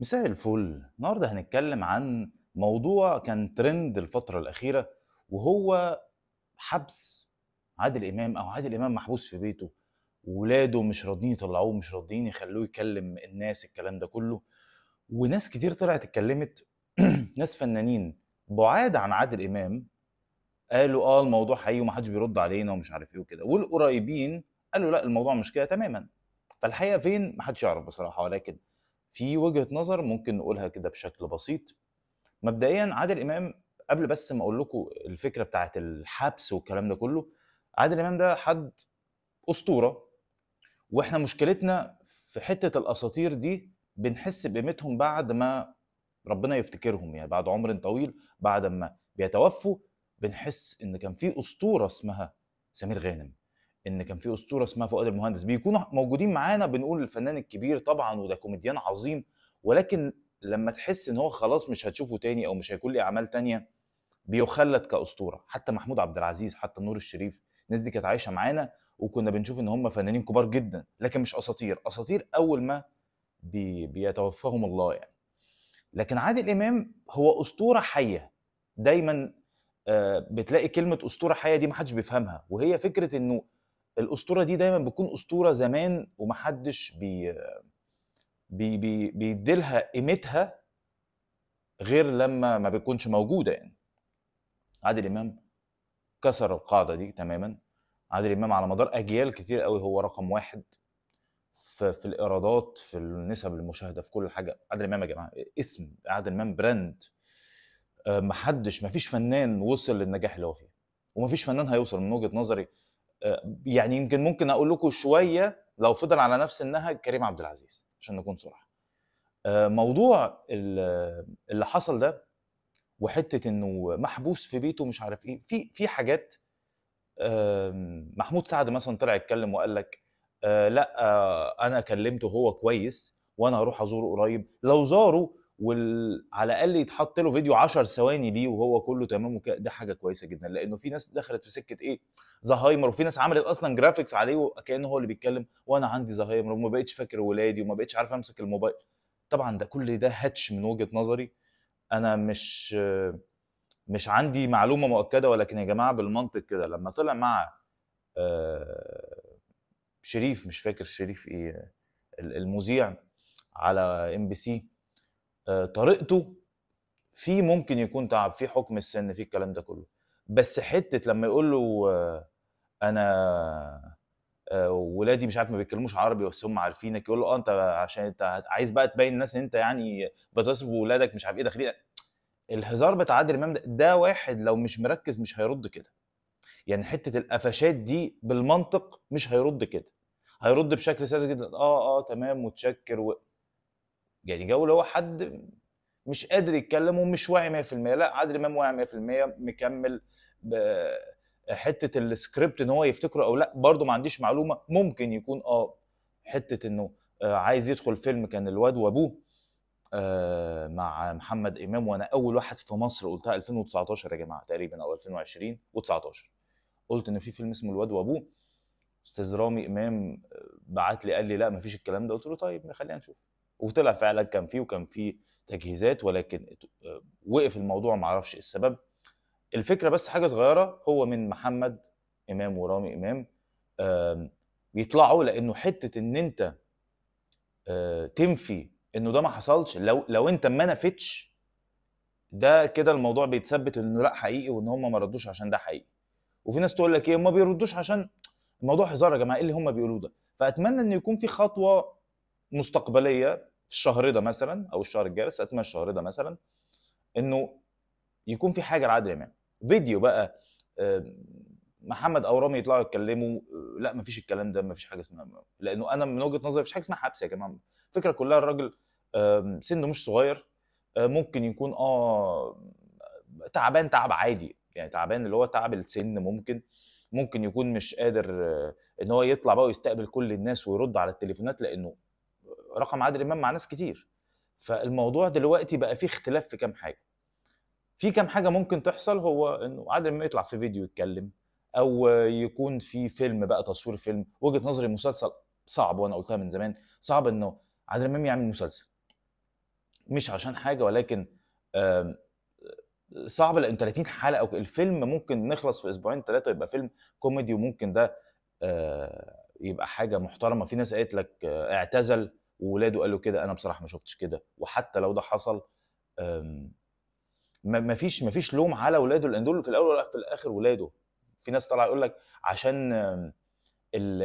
مساء الفل النهارده هنتكلم عن موضوع كان ترند الفترة الأخيرة وهو حبس عادل إمام أو عادل إمام محبوس في بيته ولاده مش راضيين يطلعوه مش راضيين يخلوه يكلم الناس الكلام ده كله وناس كتير طلعت اتكلمت ناس فنانين بعاد عن عادل إمام قالوا اه الموضوع حقيقي ومحدش بيرد علينا ومش عارف ايه وكده والقريبين قالوا لا الموضوع مش كده تماما فالحقيقه فين محدش يعرف بصراحه ولكن في وجهه نظر ممكن نقولها كده بشكل بسيط مبدئيا عادل امام قبل بس ما اقول لكم الفكره بتاعه الحبس والكلام ده كله عادل امام ده حد اسطوره واحنا مشكلتنا في حته الاساطير دي بنحس بقيمتهم بعد ما ربنا يفتكرهم يعني بعد عمر طويل بعد ما بيتوفوا بنحس ان كان في اسطوره اسمها سمير غانم ان كان في اسطوره اسمها فؤاد المهندس بيكونوا موجودين معانا بنقول الفنان الكبير طبعا وده كوميديان عظيم ولكن لما تحس ان هو خلاص مش هتشوفه تاني او مش هيكون ليه اعمال تانيه بيخلد كاسطوره حتى محمود عبد العزيز حتى نور الشريف الناس دي كانت عايشه معانا وكنا بنشوف ان هم فنانين كبار جدا لكن مش اساطير اساطير اول ما بي بيتوفاهم الله يعني لكن عادل امام هو اسطوره حيه دايما آه، بتلاقي كلمه اسطوره حيه دي محدش بيفهمها وهي فكره انه الاسطوره دي دايما بتكون اسطوره زمان ومحدش بي بي بي بيديلها قيمتها غير لما ما بتكونش موجوده يعني عادل امام كسر القاعده دي تماما عادل امام على مدار اجيال كتير قوي هو رقم واحد في, في الايرادات في النسب المشاهده في كل حاجه عادل امام يا جماعه اسم عادل امام براند آه، محدش مفيش فنان وصل للنجاح اللي هو فيه ومفيش فنان هيوصل من وجهه نظري يعني يمكن ممكن اقول لكم شويه لو فضل على نفس النهج كريم عبد العزيز عشان نكون صراحه آه، موضوع اللي حصل ده وحته انه محبوس في بيته مش عارف ايه في في حاجات محمود سعد مثلا طلع يتكلم وقال لك آه، لا آه، انا كلمته هو كويس وانا هروح ازوره قريب لو زاره وعلى الاقل يتحط له فيديو 10 ثواني ليه وهو كله تمام وكده ده حاجه كويسه جدا لانه في ناس دخلت في سكه ايه زهايمر وفي ناس عملت اصلا جرافيكس عليه وكانه هو اللي بيتكلم وانا عندي زهايمر وما بقتش فاكر ولادي وما بقتش عارف امسك الموبايل طبعا ده كل ده هاتش من وجهه نظري انا مش مش عندي معلومه مؤكده ولكن يا جماعه بالمنطق كده لما طلع مع آه، شريف مش فاكر شريف ايه المذيع على ام بي سي آه، طريقته في ممكن يكون تعب في حكم السن في الكلام ده كله بس حته لما يقول له آه، انا آه، ولادي مش عارف ما بيتكلموش عربي بس هم عارفينك يقول له اه انت عشان انت عايز بقى تبين الناس ان انت يعني بتصرف ولادك مش عارف ايه داخلين الهزار بتاع عادل امام ده, واحد لو مش مركز مش هيرد كده يعني حته القفشات دي بالمنطق مش هيرد كده هيرد بشكل ساذج جدا اه اه تمام متشكر و... يعني جو اللي هو حد مش قادر يتكلم ومش واعي 100% لا عادل امام واعي 100% مكمل حته السكريبت ان هو يفتكره او لا برضه ما عنديش معلومه ممكن يكون اه حته انه آه، عايز يدخل فيلم كان الواد وابوه آه، مع محمد امام وانا اول واحد في مصر قلتها 2019 يا جماعه تقريبا او 2020 و19 قلت ان في فيلم اسمه الواد وابوه استاذ رامي امام بعت لي قال لي لا مفيش الكلام ده قلت له طيب خلينا نشوف وطلع فعلا كان فيه وكان فيه تجهيزات ولكن آه، وقف الموضوع ما اعرفش إيه السبب الفكره بس حاجه صغيره هو من محمد امام ورامي امام بيطلعوا لانه حته ان انت آه، تنفي انه ده ما حصلش لو لو انت ما نفتش ده كده الموضوع بيتثبت انه لا حقيقي وان هم ما ردوش عشان ده حقيقي وفي ناس تقول لك ايه هم بيردوش عشان الموضوع هزار يا جماعه ايه اللي هم بيقولوه ده فاتمنى ان يكون في خطوه مستقبليه الشهر ده مثلا او الشهر الجاي بس اتمنى الشهر ده مثلا انه يكون في حاجه لعادل امام فيديو بقى محمد او رامي يطلعوا يتكلموا آه، لا مفيش الكلام ده مفيش حاجه اسمها لانه انا من وجهه نظري مفيش حاجه اسمها حبس يا جماعه الفكره كلها الراجل سنه مش صغير آه، ممكن يكون اه تعبان تعب عادي يعني تعبان اللي هو تعب السن ممكن ممكن يكون مش قادر آه، ان هو يطلع بقى ويستقبل كل الناس ويرد على التليفونات لانه رقم عادل امام مع ناس كتير فالموضوع دلوقتي بقى فيه اختلاف في كام حاجه في كام حاجه ممكن تحصل هو انه عادل امام يطلع في فيديو يتكلم او يكون في فيلم بقى تصوير فيلم وجهه نظري المسلسل صعب وانا قلتها من زمان صعب انه عادل امام يعمل مسلسل مش عشان حاجه ولكن صعب لان 30 حلقه الفيلم ممكن نخلص في اسبوعين ثلاثه يبقى فيلم كوميدي وممكن ده آه، يبقى حاجه محترمه في ناس قالت لك آه، اعتزل وولاده قالوا كده انا بصراحه ما شفتش كده وحتى لو ده حصل ما فيش ما فيش لوم على ولاده لان دول في الاول ولا في الاخر ولاده في ناس طالعه يقول لك عشان ال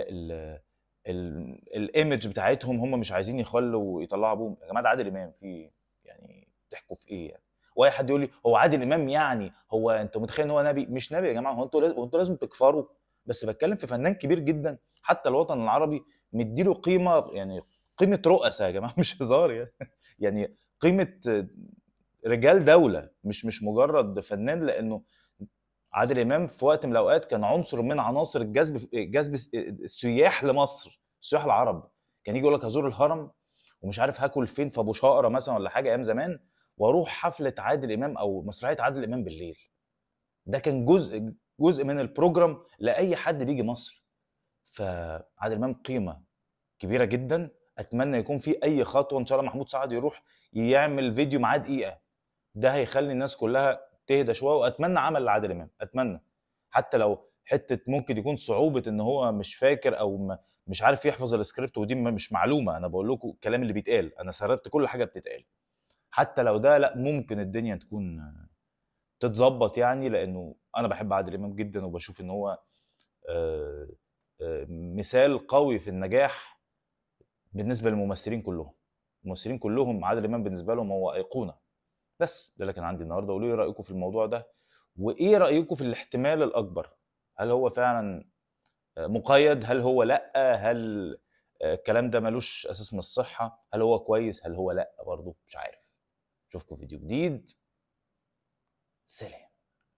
ال الايمج بتاعتهم هم مش عايزين يخلوا ويطلعوا ابوهم يا جماعه ده عادل امام في يعني بتحكوا في ايه يعني واي حد يقول لي هو عادل امام يعني هو انت متخيل ان هو نبي مش نبي يا جماعه هو انتوا لازم انتوا لازم تكفروا بس بتكلم في فنان كبير جدا حتى الوطن العربي مديله قيمه يعني قيمه رؤساء يا جماعه مش هزار يعني يعني قيمه رجال دوله مش مش مجرد فنان لانه عادل امام في وقت من الاوقات كان عنصر من عناصر الجذب جذب السياح لمصر السياح العرب كان يجي يقول لك هزور الهرم ومش عارف هاكل فين في ابو شقره مثلا ولا حاجه ايام زمان واروح حفله عادل امام او مسرحيه عادل امام بالليل ده كان جزء جزء من البروجرام لاي حد بيجي مصر فعادل امام قيمه كبيره جدا اتمنى يكون في اي خطوه ان شاء الله محمود سعد يروح يعمل فيديو معاه دقيقه ده هيخلي الناس كلها تهدى شويه واتمنى عمل لعادل امام اتمنى حتى لو حته ممكن يكون صعوبه ان هو مش فاكر او مش عارف يحفظ السكريبت ودي مش معلومه انا بقول لكم الكلام اللي بيتقال انا سردت كل حاجه بتتقال حتى لو ده لا ممكن الدنيا تكون تتظبط يعني لانه انا بحب عادل امام جدا وبشوف ان هو آه، آه، مثال قوي في النجاح بالنسبه للممثلين كلهم الممثلين كلهم عادل امام بالنسبه لهم هو ايقونه بس ده اللي كان عندي النهارده قولوا لي رايكم في الموضوع ده وايه رايكم في الاحتمال الاكبر هل هو فعلا مقيد هل هو لا هل الكلام ده ملوش اساس من الصحه هل هو كويس هل هو لا برضه مش عارف اشوفكم في فيديو جديد سلام